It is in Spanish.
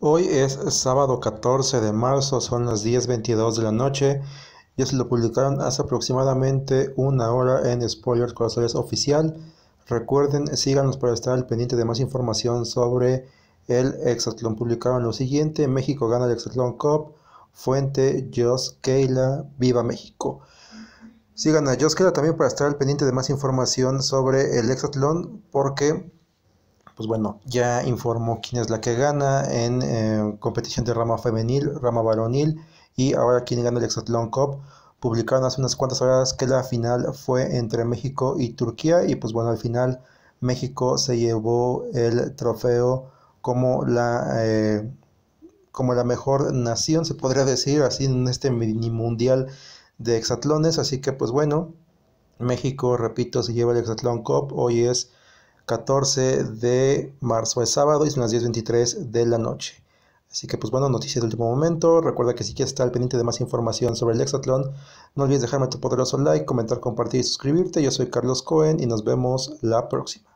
Hoy es sábado 14 de marzo, son las 10.22 de la noche. Ya se lo publicaron hace aproximadamente una hora en Spoiler Corazones Oficial. Recuerden, síganos para estar al pendiente de más información sobre el Exatlón. Publicaron lo siguiente, México gana el Exatlón Cup. Fuente, Jos Keila, Viva México. Sigan a Jos también para estar al pendiente de más información sobre el Exatlón porque pues bueno, ya informó quién es la que gana en eh, competición de rama femenil, rama varonil y ahora quién gana el Hexatlón Cup. Publicaron hace unas cuantas horas que la final fue entre México y Turquía y pues bueno, al final México se llevó el trofeo como la, eh, como la mejor nación, se podría decir así, en este mini mundial de hexatlones. Así que pues bueno, México, repito, se lleva el Hexatlón Cup, hoy es... 14 de marzo, es sábado y son las 10.23 de la noche. Así que pues bueno, noticias de último momento. Recuerda que si quieres estar al pendiente de más información sobre el hexatlón, no olvides dejarme tu poderoso like, comentar, compartir y suscribirte. Yo soy Carlos Cohen y nos vemos la próxima.